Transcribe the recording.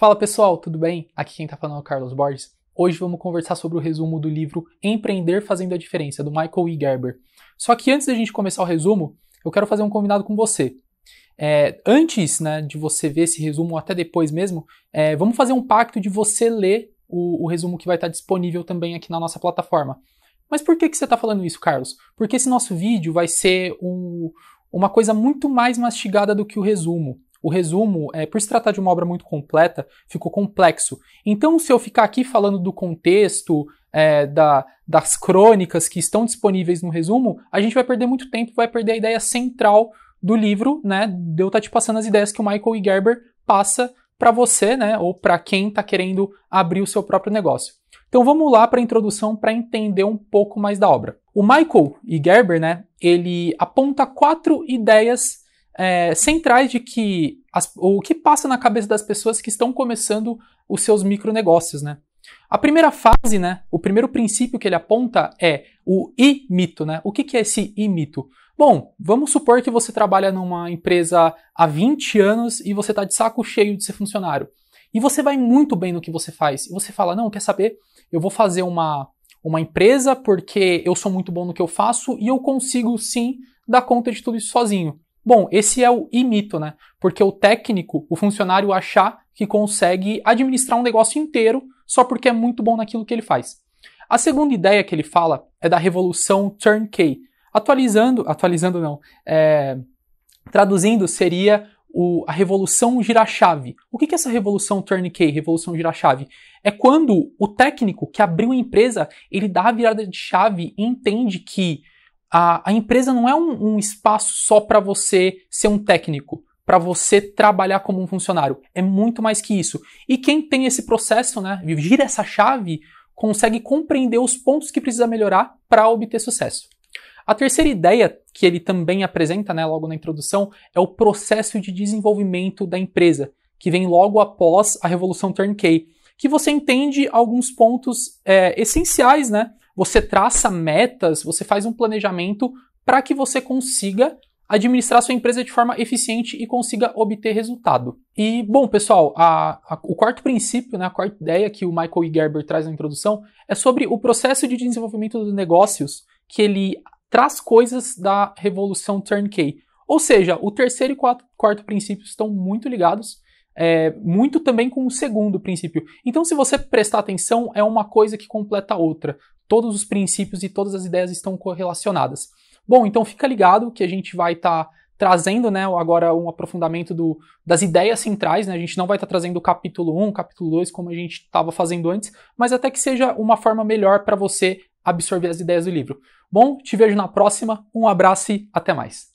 Fala pessoal, tudo bem? Aqui quem está falando é o Carlos Borges. Hoje vamos conversar sobre o resumo do livro Empreender Fazendo a Diferença, do Michael E. Gerber. Só que antes da gente começar o resumo, eu quero fazer um combinado com você. É, antes né, de você ver esse resumo, ou até depois mesmo, é, vamos fazer um pacto de você ler o, o resumo que vai estar disponível também aqui na nossa plataforma. Mas por que, que você está falando isso, Carlos? Porque esse nosso vídeo vai ser um, uma coisa muito mais mastigada do que o resumo. O resumo, é, por se tratar de uma obra muito completa, ficou complexo. Então, se eu ficar aqui falando do contexto, é, da, das crônicas que estão disponíveis no resumo, a gente vai perder muito tempo, vai perder a ideia central do livro, né? De eu estar tá te passando as ideias que o Michael e Gerber passa para você, né? Ou para quem está querendo abrir o seu próprio negócio. Então vamos lá para a introdução para entender um pouco mais da obra. O Michael e Gerber, né? Ele aponta quatro ideias é, centrais de que as, o que passa na cabeça das pessoas que estão começando os seus micronegócios, né? A primeira fase, né, o primeiro princípio que ele aponta é o imito, né? O que, que é esse imito? Bom, vamos supor que você trabalha numa empresa há 20 anos e você está de saco cheio de ser funcionário. E você vai muito bem no que você faz. E você fala, não, quer saber? Eu vou fazer uma, uma empresa porque eu sou muito bom no que eu faço e eu consigo sim dar conta de tudo isso sozinho. Bom, esse é o imito, né? Porque o técnico, o funcionário achar que consegue administrar um negócio inteiro só porque é muito bom naquilo que ele faz. A segunda ideia que ele fala é da revolução turnkey. Atualizando, atualizando não, é, traduzindo seria o, a revolução chave. O que, é essa revolução turnkey, revolução chave É quando o técnico que abriu a empresa, ele dá a virada de chave e entende que a, a empresa não é um, um espaço só para você ser um técnico, para você trabalhar como um funcionário. É muito mais que isso. E quem tem esse processo, né, gira essa chave, consegue compreender os pontos que precisa melhorar para obter sucesso. A terceira ideia que ele também apresenta, né, logo na introdução, é o processo de desenvolvimento da empresa, que vem logo após a Revolução Turnkey, que você entende alguns pontos é, essenciais, né, você traça metas, você faz um planejamento para que você consiga administrar sua empresa de forma eficiente e consiga obter resultado. E, bom, pessoal, a, a, o quarto princípio, né, a quarta ideia que o Michael E. Gerber traz na introdução é sobre o processo de desenvolvimento dos negócios, que ele traz coisas da revolução turnkey. Ou seja, o terceiro e quarto, quarto princípio estão muito ligados, é, muito também com o segundo princípio. Então, se você prestar atenção, é uma coisa que completa a outra. Todos os princípios e todas as ideias estão correlacionadas. Bom, então fica ligado que a gente vai estar tá trazendo né, agora um aprofundamento do, das ideias centrais. Né? A gente não vai estar tá trazendo o capítulo 1, capítulo 2, como a gente estava fazendo antes, mas até que seja uma forma melhor para você absorver as ideias do livro. Bom, te vejo na próxima, um abraço e até mais.